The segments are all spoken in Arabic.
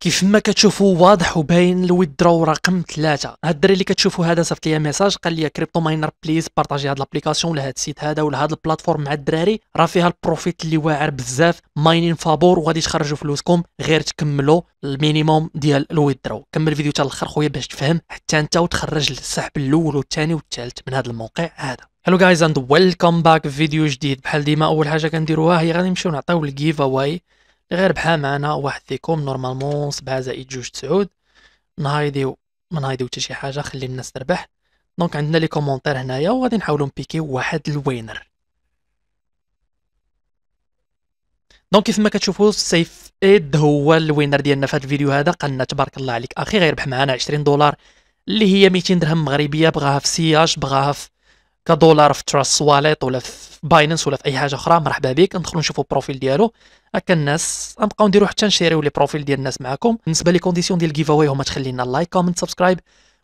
كيف ما كتشوفوا واضح وباين الويدرو رقم ثلاثة هاد الدري اللي كتشوفوا هذا صيفط لي ميساج قال لي كريبتو ماينر بليز بارطاجي هاد لابليكاسيون ولا هاد السيت هذا ولا هاد البلاتفورم مع الدراري راه فيها البروفيت اللي واعر بزاف ماينين فابور وغادي تخرجوا فلوسكم غير تكملوا المينيموم ديال الويدرو كمل الفيديو حتى الاخر خويا باش تفهم حتى انت وتخرج السحب الاول والثاني والثالث من هاد الموقع هذا هلو جايز اند ويلكم باك فيديو جديد بحال ديما اول حاجه كنديروها هي غادي نمشيو نعطيو الجيف اواي غير بحال معنا واحد فيكم نورمالمون سبعة زائد جوج تسعود نهايديو من نهايديو حتى شي حاجه خلي الناس تربح دونك عندنا لي كومونتير هنايا وغادي نحاولوا نبيكيو واحد الوينر دونك كيف ما كتشوفوا سيف ايد هو الوينر ديالنا في هذا الفيديو هذا قالنا تبارك الله عليك اخي غيربح معنا 20 دولار اللي هي 200 درهم مغربيه بغاها في سياج بغاها في كدولار في تراس واليت ولا في باينانس ولا في اي حاجه اخرى مرحبا بك ندخلوا نشوفوا البروفيل ديالو هكا الناس غنبقاو نديرو حتى نشيريو لي بروفيل ديال الناس معكم بالنسبه لي كونديسيون ديال الجيف اواي هما تخلي لنا لايك كومنت سبسكرايب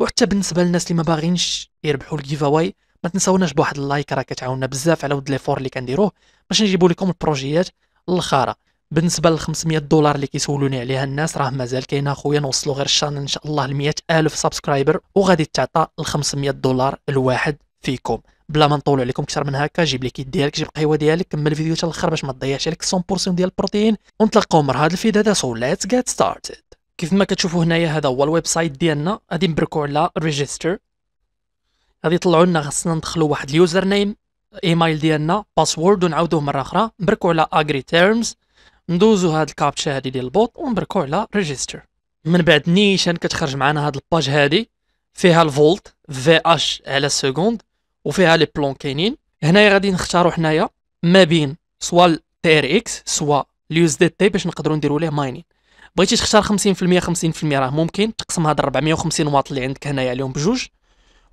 وحتى بالنسبه للناس اللي ما باغينش يربحوا الجيف اواي ما تنساوناش بواحد اللايك راه كتعاوننا بزاف على ود ليفور اللي كنديروه باش نجيبو لكم البروجيات الاخرى بالنسبه ل 500 دولار اللي كيسولوني عليها الناس راه مازال كاينه اخويا نوصلوا غير الشان ان شاء الله ل 100000 سبسكرايبر وغادي تعطى ال 500 دولار الواحد فيكم بلا ما نطول عليكم اكثر من هكا جيب لي كيت ديالك جيب قهوه ديالك كمل الفيديو حتى الاخر باش ما تضيعش عليك 100% ديال البروتين ونتلاقاو مع هذا الفيديو هذا سو ليتس جيت ستارتد كيف ما كتشوفوا هنايا هذا هو الويب سايت ديالنا غادي نبركو على ريجستر غادي يطلعوا لنا خصنا ندخلوا واحد اليوزر نيم ايميل ديالنا باسورد ونعاودوه مره اخرى نبركو على اجري تيرمز ندوزو هاد الكابتشا هادي ديال البوط ونبركو على ريجستر من بعد نيشان كتخرج معنا هاد الباج هادي فيها الفولت في اش على سكوند وفيها لي بلون كاينين هنايا غادي نختاروا حنايا ما بين سوا تي ار اكس سوا اليوز دي تي باش نقدروا نديروا ليه ماينين بغيتي تختار 50% 50% راه ممكن تقسم هاد 450 واط اللي عندك هنايا عليهم بجوج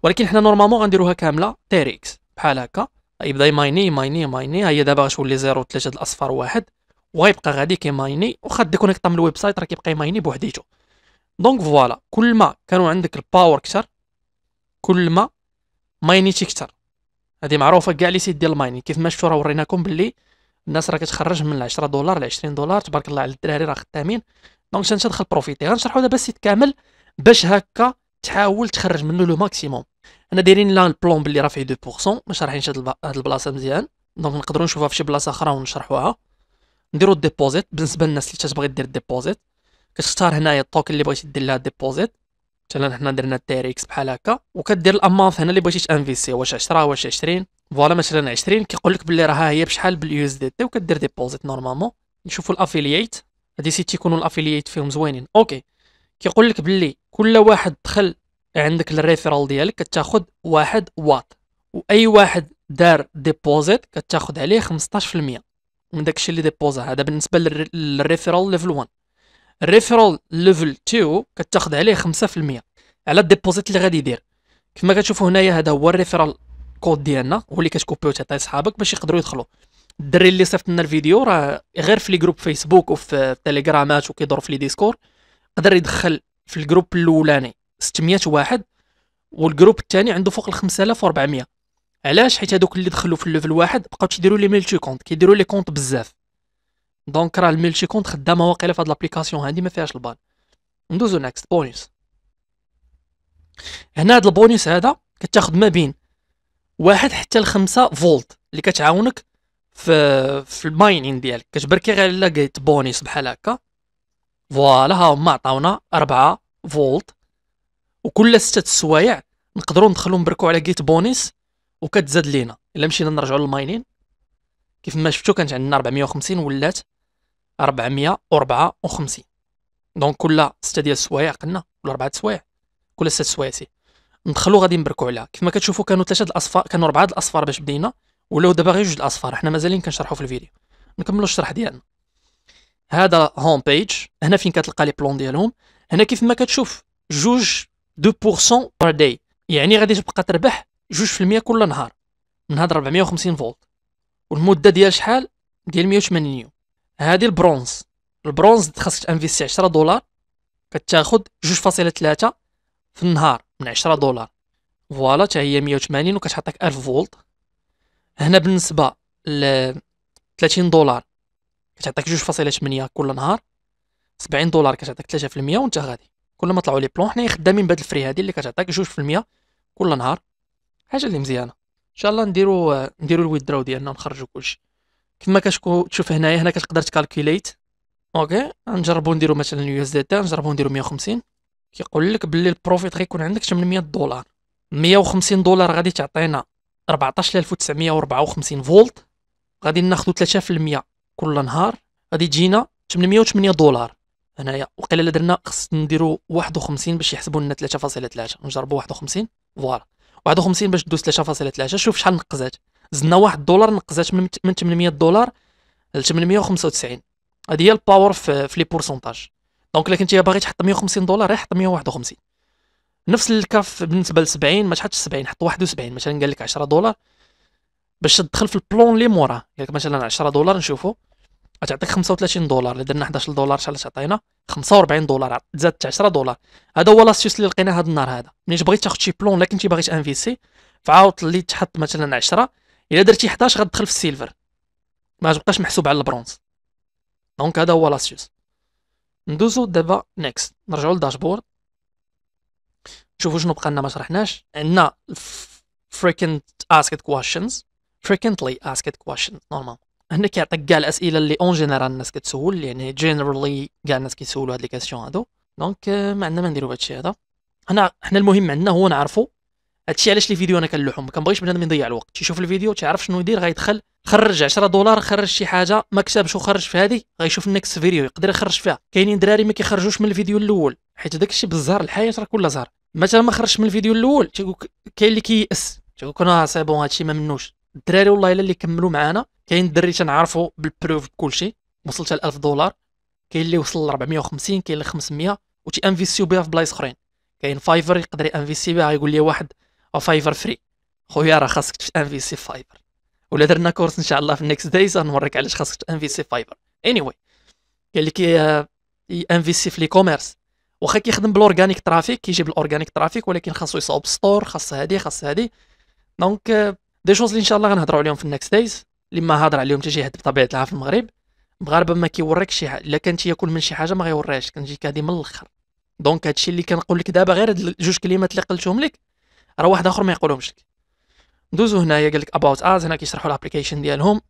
ولكن حنا نورمالمون غنديروها كامله تي اكس بحال هكا يبدا يمايني يمايني يمايني هي دابا غتولي زيرو ثلاثه الاصفر واحد وغيبقى غادي كيمايني وخا ديكونيكتا من الويب سايت راه كيبقى يمايني بوحديتو دونك فوالا كل ما كانوا عندك الباور كثر كل ما مايني تيكثر هذه معروفه كاع لي سيت ديال الماينين كيف ما شفتوا راه وريناكم باللي الناس راه كتخرج من 10 دولار ل 20 دولار تبارك الله على الدراري راه خدامين دونك انت تدخل بروفيتي غنشرحوا دابا السيت كامل باش هكا تحاول تخرج منه لو ماكسيموم انا دايرين لا البلون باللي راه فيه 2% ما شارحينش هاد البلاصه مزيان دونك نقدروا نشوفها في شي بلاصه اخرى ونشرحوها نديروا الديبوزيت بالنسبه للناس اللي تتبغي دير الديبوزيت كتختار هنايا الطوك اللي بغيتي دير لها ديبوزيت مثلا حنا درنا الدير اكس بحال هكا وكدير الامونت هنا اللي بغيتي تانفيسي واش 10 واش 20 فوالا مثلا 20 كيقول لك باللي راها هي بشحال باليو اس دي تي وكدير ديبوزيت نورمالمون نشوفوا الافيلييت هادي سيت تيكونوا الافيلييت فيهم زوينين اوكي كيقول لك باللي كل واحد دخل عندك الريفيرال ديالك كتاخذ واحد واط واي واحد دار ديبوزيت كتاخذ عليه 15% من داكشي اللي ديبوزا هذا بالنسبه للريفيرال ليفل 1 الريفرال ليفل 2 كتاخذ عليه 5% على الديبوزيت اللي غادي يدير كما كتشوفوا هنايا هذا هو الريفرال كود ديالنا هو اللي كتكوبي وتعطي صحابك باش يقدروا يدخلوا الدري اللي صيفط لنا الفيديو راه غير في لي جروب فيسبوك وفي تيليجرامات وكيدور في لي ديسكور قدر يدخل في الجروب الاولاني 600 واحد والجروب الثاني عنده فوق ال 5400 علاش حيت هذوك اللي دخلوا في الليفل واحد بقاو تيديروا لي ميلتي كونت كيديروا لي كونت بزاف دونك راه الملتي كونت خدامه واقيلا في هاد لابليكاسيون هادي ما فيهاش البان ندوزو نيكست بونيس هنا هاد البونيس هذا كتاخد ما بين واحد حتى لخمسة فولت اللي كتعاونك في في الماينين ديالك كتبركي غير على لقيت بونيس بحال هكا فوالا ها هما عطاونا ربعة فولت وكل ستة السوايع نقدروا ندخلو نبركو على جيت بونيس وكتزاد لينا الا مشينا نرجعو للماينين كيف ما شفتو كانت عندنا 450 ولات 454 دونك كل 6 ديال السوايع قلنا ولا 4 السوايع كل 6 السوايع سي ندخلو غادي نبركو عليها كيف ما كتشوفوا كانوا ثلاثه الاصفار كانوا اربعه الاصفار باش بدينا ولاو دابا غير جوج الاصفار حنا مازالين كنشرحو في الفيديو نكملو الشرح ديالنا هذا هوم بيج هنا فين كتلقى لي بلون ديالهم هنا كيف ما كتشوف جوج 2% بير داي يعني غادي تبقى تربح جوج في المية كل نهار من هاد 450 فولت والمده ديال شحال ديال 180 يوم هذه البرونز البرونز خاصك انفيستي 10 دولار كتاخد 2.3 في النهار من 10 دولار فوالا حتى هي 180 وكتعطيك 1000 فولت هنا بالنسبه ل 30 دولار كتعطيك 2.8 كل نهار 70 دولار كتعطيك 3% وانت غادي كل ما طلعوا لي بلون حنا خدامين بهاد الفري هادي اللي كتعطيك 2% كل نهار حاجه اللي مزيانه ان شاء الله نديرو نديرو الويدراو ديالنا ونخرجو كلشي كما كتشوف تشوف هنايا هنا كتقدر تكالكوليت اوكي نجربو نديرو مثلا يو اس دي تي نجربو نديرو 150 كيقول لك باللي البروفيت غيكون عندك 800 دولار 150 دولار غادي تعطينا 14954 فولت غادي ناخذ 3% كل نهار غادي تجينا 808 دولار هنايا وقيلا الا درنا خص نديرو 51 باش يحسبوا لنا 3.3 نجربو 51 فوالا 51 باش دوز 3.3 شوف شحال نقزات زدنا واحد الدولار نقزات من 800 دولار ل 895 هذه هي الباور في, في لي بورسونتاج دونك الا كنتي باغي تحط 150 دولار حط 151 نفس الكاف بالنسبه ل 70 ما تحطش 70 حط 71 مثلا قال لك 10 دولار باش تدخل في البلون اللي موراه قال لك مثلا 10 دولار نشوفوا غتعطيك 35 دولار اللي درنا 11 دولار شحال تعطينا 45 دولار زادت 10 دولار هذا هو لاستيوس اللي لقيناه هذا النهار هذا ملي بغيت تاخذ شي بلون لكن كنتي باغي تانفيسي فعاود اللي تحط مثلا 10 الا درتي 11 غتدخل في السيلفر ما تبقاش محسوب على البرونز دونك هذا هو لاسيوس ندوزو دابا نيكست نرجعو للداشبورد نشوفو شنو بقى لنا ما شرحناش عندنا فريكنت asked questions فريكنتلي asked questions نورمال هنا كيعطيك كاع الاسئله اللي اون جينيرال الناس كتسول يعني جينيرالي كاع الناس كيسولوا هاد لي كاستيون هادو دونك آه، ما عندنا ما نديرو بهادشي هذا هنا حنا المهم عندنا هو نعرفو هادشي علاش لي فيديو انا كنلوحهم ما كنبغيش بنادم يضيع الوقت تيشوف الفيديو تيعرف شنو يدير غيدخل خرج 10 دولار خرج شي حاجه ما كتبش وخرج في هادي غيشوف النكست فيديو يقدر يخرج فيها كاينين دراري ما كيخرجوش من الفيديو الاول حيت داكشي بالزهر الحياه راه كلها زهر مثلا ما خرجش من الفيديو الاول تيقول كاين اللي كيأس تيقول كنا سي بون هادشي ما منوش الدراري والله الا اللي كملوا معانا كاين دري تنعرفوا بالبروف بكلشي وصلت ل 1000 دولار كاين اللي وصل ل 450 كاين اللي 500 وتي انفيستيو بها في بلايص اخرين كاين فايفر يقدر انفيستي بها يقول لي واحد فايفر فري خويا راه خاصك سي فايفر ولا درنا كورس ان شاء الله في النكست دايز غنوريك علاش خاصك سي فايفر اني anyway. قال لك انفيسي آه، في لي كوميرس واخا كيخدم بالاورغانيك ترافيك كيجيب الاورغانيك ترافيك ولكن خاصو يصاوب ستور خاص هادي خاص هادي دونك دي شوز اللي ان شاء الله غنهضروا عليهم في النكست دايز اللي ما هضر عليهم حتى شي حد بطبيعه الحال في المغرب المغاربه ما كيوريكش شي حاجه الا كان تياكل من شي حاجه ما غيوريهاش كنجيك هادي من الاخر دونك هادشي اللي كنقول لك دابا غير هاد جوج كلمات اللي قلتهم لك راه واحد اخر ما يقولهمش لك ندوزو هنايا قال لك اباوت از هنا كيشرحوا الابليكيشن ديالهم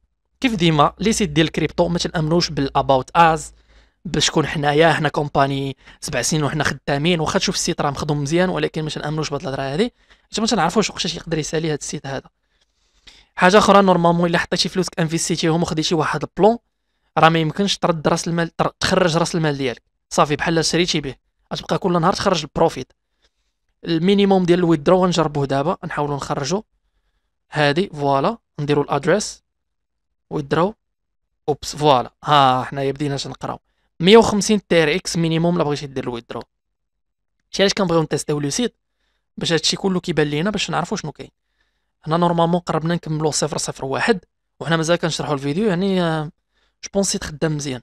كيف ديما لي سيت ديال الكريبتو ما تنامنوش بالاباوت از بشكون حنايا حنا كومباني سبع سنين وحنا خدامين واخا تشوف السيت راه مخدوم مزيان ولكن ما تنامنوش بهاد الهضره هادي حتى ما تنعرفوش واش يقدر يسالي هاد السيت هذا حاجه اخرى نورمالمون الا حطيتي فلوسك انفيستيتيهم وخديتي واحد البلون راه ما يمكنش ترد راس المال تخرج راس المال ديالك صافي بحال شريتي به غتبقى كل نهار تخرج البروفيت المينيموم ديال الويدرو نجربوه دابا نحاولوا نخرجوا هادي فوالا نديروا الادريس ويدرو اوبس فوالا ها حنايا بديناش نقراو 150 تير اكس مينيموم لا بغيتي دير الويدرو شي علاش كنبغيو نتيستيو لو سيت باش هادشي كله كيبان لينا باش نعرفوا شنو كاين هنا نورمالمون قربنا نكملو صفر صفر واحد وحنا مازال كنشرحوا الفيديو يعني جو بونسيت خدام مزيان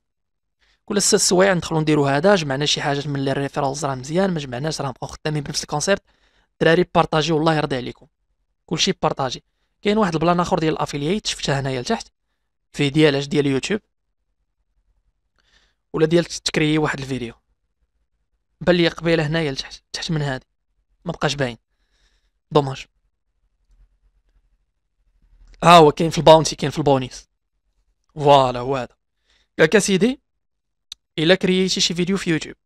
كل ست سوايع ندخلو نديرو هذا جمعنا شي حاجات من لي ريفيرونس راه مزيان ما جمعناش راه نبقاو خدامين بنفس الكونسيبت الدراري بارطاجيو والله يرضي عليكم كلشي بارطاجي كاين واحد البلان اخر ديال الافيلييت شفتها هنايا لتحت في ديالاش ديال يوتيوب ولا ديال تكري واحد الفيديو بان لي قبيله هنايا لتحت تحت من هادي ما بقاش باين دوماج ها هو كاين في الباونتي كاين في البونيس فوالا هو هذا قالك سيدي الا كرييتي شي فيديو في يوتيوب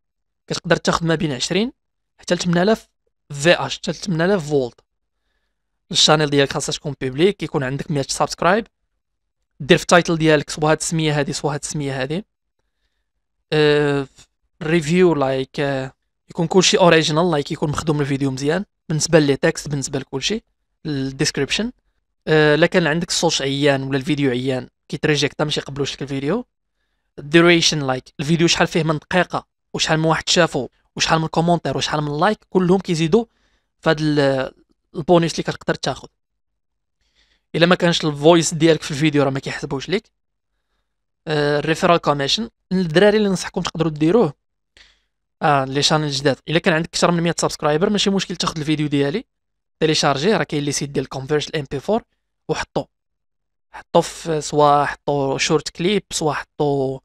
كتقدر تاخذ ما بين 20 حتى ل 8000 في اش حتى ل 8000 فولت الشانيل ديالك خاصها تكون بوبليك يكون عندك 100 سبسكرايب دير في التايتل ديالك سوا هاد السميه هادي سوا هاد السميه هادي ريفيو ريفيو لايك uh, يكون كلشي اوريجينال لايك يكون مخدوم الفيديو مزيان بالنسبه لي تكست بالنسبه لكلشي الديسكريبشن آه، الا لكن كان عندك الصوت عيان ولا الفيديو عيان كيتريجيكتا ماشي يقبلوش لك الفيديو الديوريشن لايك الفيديو شحال فيه من دقيقه وشحال من واحد شافو وشحال من كومونتير وشحال من لايك كلهم كيزيدوا في هذا البونيس اللي كتقدر تاخذ الا ما كانش الفويس ديالك في الفيديو راه ما كيحسبوش ليك الريفيرال آه، كوميشن الدراري اللي نصحكم تقدروا ديروه اه لي شانل جداد الا كان عندك اكثر من 100 سبسكرايبر ماشي مشكل تاخذ الفيديو ديالي شارجي راه كاين لي سيت ديال كونفيرج الام بي 4 وحطو حطو في سوا حطو شورت كليب سوا حطو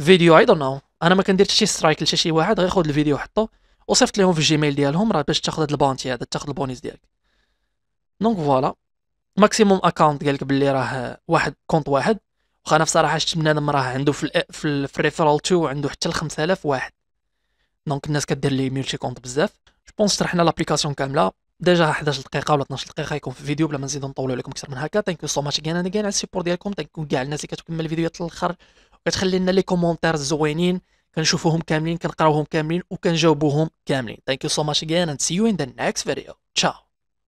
فيديو اي دون نو انا ما كنديرش شي سترايك لشي شي واحد غير خذ الفيديو حطو وصيفط لهم في الجيميل ديالهم راه باش تاخذ هاد البونتي هذا تاخذ البونيس ديالك دونك فوالا ماكسيموم اكونت قالك باللي راه واحد كونت واحد واخا انا بصراحه شفت بنادم راه عنده في ال في, الريفرال 2 عنده حتى ل 5000 واحد دونك الناس كدير لي ميلتي كونت بزاف جو بونس شرحنا لابليكاسيون كامله ديجا 11 دقيقه ولا 12 دقيقه يكون في فيديو بلا ما نزيدو نطولو عليكم اكثر من هكا ثانك يو سو ماتش كاين انا كاع على السيبور ديالكم ثانك يو كاع الناس اللي كتكمل الفيديوهات للاخر وكتخلي لنا لي كومونتير زوينين كنشوفوهم كاملين كنقراوهم كاملين وكنجاوبوهم كاملين ثانك يو سو ماتش اجين اند سي يو ان ذا نيكست فيديو تشاو